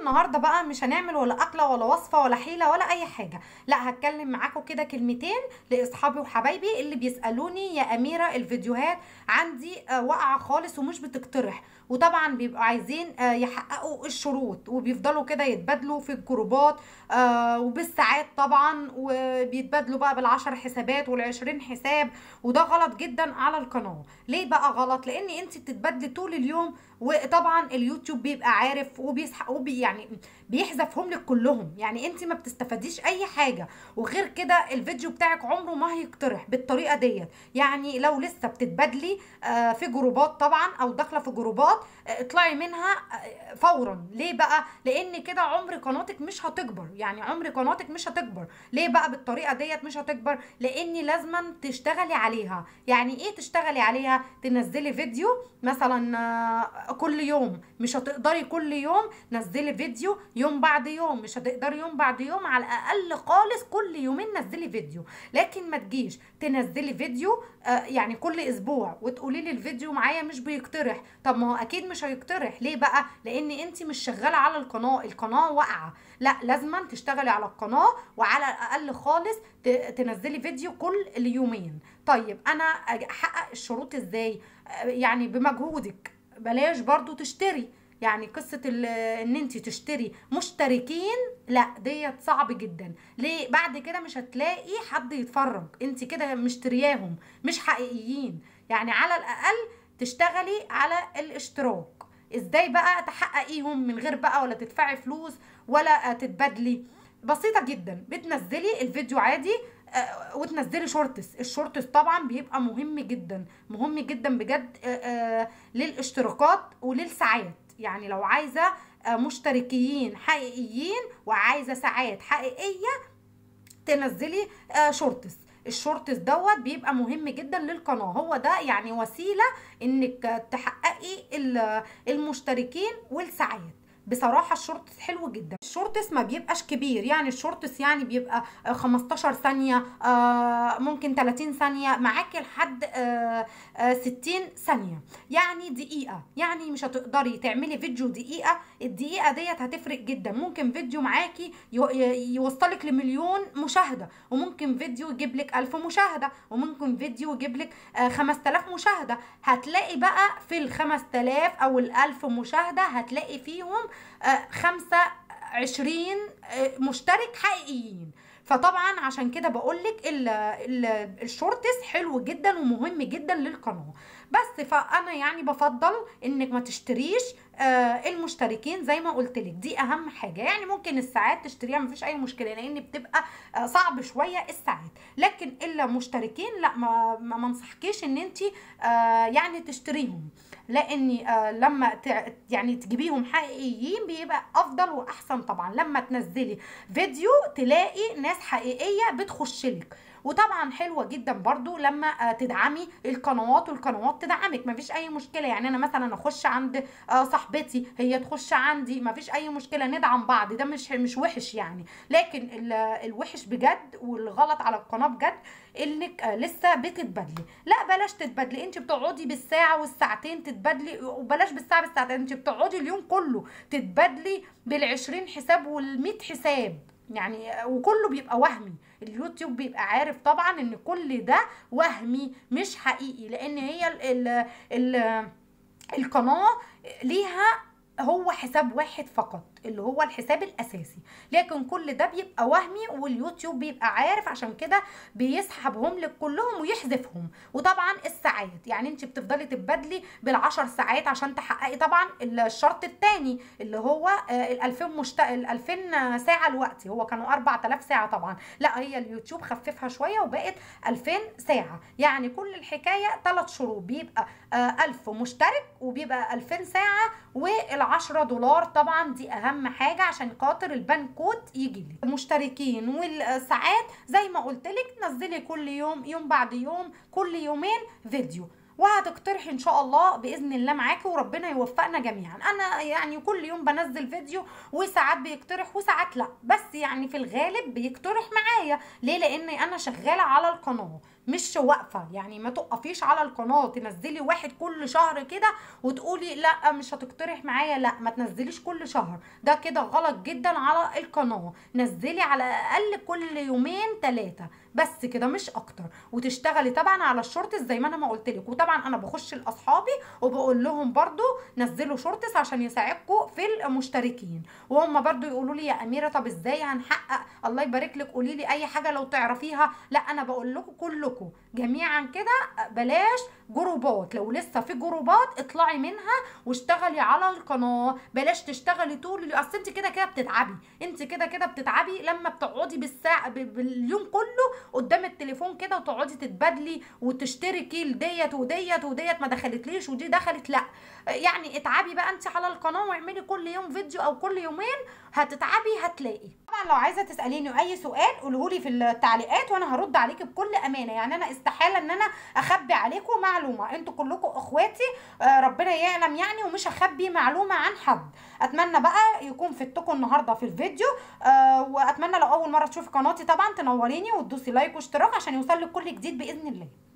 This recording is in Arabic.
النهارده بقى مش هنعمل ولا اكله ولا وصفه ولا حيله ولا اي حاجه لا هتكلم معاكم كده كلمتين لاصحابي وحبايبي اللي بيسالوني يا اميره الفيديوهات عندي آه، واقعه خالص ومش بتقترح وطبعا بيبقوا عايزين آه، يحققوا الشروط وبيفضلوا كده يتبادلوا في الجروبات آه، وبالساعات طبعا وبيتبادلوا بقى بالعشر حسابات والعشرين حساب وده غلط جدا على القناه ليه بقى غلط لان انت بتتبادلي طول اليوم وطبعا اليوتيوب بيبقى عارف وبيسحق وبي I mean. بيحذفهم لك كلهم يعني انت ما بتستفاديش اي حاجه وغير كده الفيديو بتاعك عمره ما هيقترح بالطريقه ديت يعني لو لسه بتتبادلي آه، في جروبات طبعا او داخله في جروبات آه، اطلعي منها آه، فورا ليه بقى لان كده عمر قناتك مش هتكبر يعني عمر قناتك مش هتكبر ليه بقى بالطريقه ديت مش هتكبر لان لازما تشتغلي عليها يعني ايه تشتغلي عليها تنزلي فيديو مثلا كل يوم مش هتقدري كل يوم نزلي فيديو يوم بعد يوم مش هتقدري يوم بعد يوم على الاقل خالص كل يومين نزلي فيديو لكن ما تجيش تنزلي فيديو آه يعني كل اسبوع وتقولي لي الفيديو معايا مش بيقترح طب ما هو اكيد مش هيقترح ليه بقى لان انت مش شغاله على القناه القناه واقعه لا لازما تشتغلي على القناه وعلى الاقل خالص تنزلي فيديو كل اليومين طيب انا احقق الشروط ازاي آه، يعني بمجهودك بلاش برضو تشتري يعني قصه ان انت تشتري مشتركين لا ديت صعب جدا ليه بعد كده مش هتلاقي حد يتفرج انت كده مشترياهم مش حقيقيين يعني على الاقل تشتغلي على الاشتراك ازاي بقى تحققيهم من غير بقى ولا تدفعي فلوس ولا تتبادلي بسيطه جدا بتنزلي الفيديو عادي آه، وتنزلي شورتس الشورتس طبعا بيبقى مهم جدا مهم جدا بجد آه، آه، للاشتراكات وللساعات يعني لو عايزه آه، مشتركين حقيقيين وعايزه ساعات حقيقيه تنزلي شورتس آه، الشورتس دوت بيبقى مهم جدا للقناه هو ده يعني وسيله انك تحققي المشتركين والساعات بصراحه الشورتس حلو جدا الشورتس ما بيبقاش كبير يعني الشورتس يعني بيبقى 15 آه، ثانيه آه، ممكن 30 ثانيه معاكي لحد 60 آه، ثانيه يعني دقيقه يعني مش هتقدري تعملي فيديو دقيقه الدقيقه ديت هتفرق جدا ممكن فيديو معاكي يوصلك لمليون مشاهده وممكن فيديو يجيب لك 1000 مشاهده وممكن فيديو يجيب لك 5000 مشاهده هتلاقي بقى في ال 5000 او ال 1000 مشاهده هتلاقي فيهم خمسة عشرين آه، مشترك حقيقيين فطبعا عشان كده بقولك الشورتس حلو جدا ومهم جدا للقناه بس فانا يعني بفضل انك ما تشتريش آه المشتركين زي ما قلت لك دي اهم حاجه يعني ممكن الساعات تشتريها مفيش اي مشكله لان بتبقى آه صعب شويه الساعات لكن الا مشتركين لا ما ما منصحكيش ان انت آه يعني تشتريهم لاني آه لما يعني تجيبيهم حقيقيين بيبقى افضل واحسن طبعا لما تنزلي فيديو تلاقي ناس حقيقيه بتخش لك وطبعا حلوه جدا برضو لما آه، تدعمي القنوات والقنوات تدعمك مفيش اي مشكله يعني انا مثلا اخش عند آه، صاحبتي هي تخش عندي مفيش اي مشكله ندعم بعض ده مش مش وحش يعني لكن الوحش بجد والغلط على القناه بجد انك آه، لسه بتتبدلي لا بلاش تتبدلي انت بتقعدي بالساعه والساعتين تتبدلي وبلاش بالساعه بالساعتين انت بتقعدي اليوم كله تتبدلي بال20 حساب وال100 حساب يعني وكله بيبقى وهمي اليوتيوب بيبقى عارف طبعا ان كل ده وهمي مش حقيقي لان هي ال ال الـ القناه ليها هو حساب واحد فقط اللي هو الحساب الاساسي لكن كل ده بيبقى وهمي واليوتيوب بيبقى عارف عشان كده بيسحبهم لك كلهم ويحذفهم وطبعا الساعات يعني انت بتفضلي تبدلي بالعشر ساعات عشان تحققي طبعا الشرط الثاني اللي هو آه، ال 2000 مشت... ال 2000 ساعه الوقت هو كانوا 4000 ساعه طبعا لا هي اليوتيوب خففها شويه وبقت 2000 ساعه يعني كل الحكايه ثلاث شروط بيبقى 1000 آه، مشترك وبيبقى 2000 ساعه وال10 دولار طبعا دي اهم اهم حاجه عشان خاطر البنكوت يجي لي المشتركين والساعات زي ما قلت لك نزلي كل يوم يوم بعد يوم كل يومين فيديو وهتقترحي ان شاء الله باذن الله معاكي وربنا يوفقنا جميعا انا يعني كل يوم بنزل فيديو وساعات بيقترح وساعات لا بس يعني في الغالب بيقترح معايا ليه لان انا شغاله على القناه مش واقفه يعني ما تقفيش على القناه تنزلي واحد كل شهر كده وتقولي لا مش هتقترح معايا لا ما تنزليش كل شهر ده كده غلط جدا على القناه نزلي على الاقل كل يومين ثلاثه بس كده مش اكتر وتشتغلي طبعا على الشورتس زي ما انا ما قلت لك وطبعا انا بخش لاصحابي وبقول لهم برده نزلوا شورتس عشان يساعدكم في المشتركين وهم برده يقولوا لي يا اميره طب ازاي هنحقق الله يبارك لك قولي لي اي حاجه لو تعرفيها لا انا بقول لكم كلكم لكم جميعا كده بلاش جروبات لو لسه في جروبات اطلعي منها واشتغلي على القناه بلاش تشتغلي طول اصل انت كده كده بتتعبي انت كده كده بتتعبي لما بتقعدي بالساعه باليوم كله قدام التليفون كده وتقعدي تتبادلي وتشتركي لديت وديت وديت ما دخلتليش ودي دخلت لا يعني اتعبي بقى انت على القناه واعملي كل يوم فيديو او كل يومين هتتعبي هتلاقي لو عايزه تساليني اي سؤال قولوه لي في التعليقات وانا هرد عليكي بكل امانه يعني انا استحاله ان انا اخبي عليكم معلومه انتوا كلكم اخواتي آه، ربنا يعلم يعني ومش هخبي معلومه عن حد اتمنى بقى يكون فدتكم النهارده في الفيديو آه، واتمنى لو اول مره تشوفي قناتي طبعا تنوريني وتدوسي لايك واشتراك عشان يوصل لك كل جديد باذن الله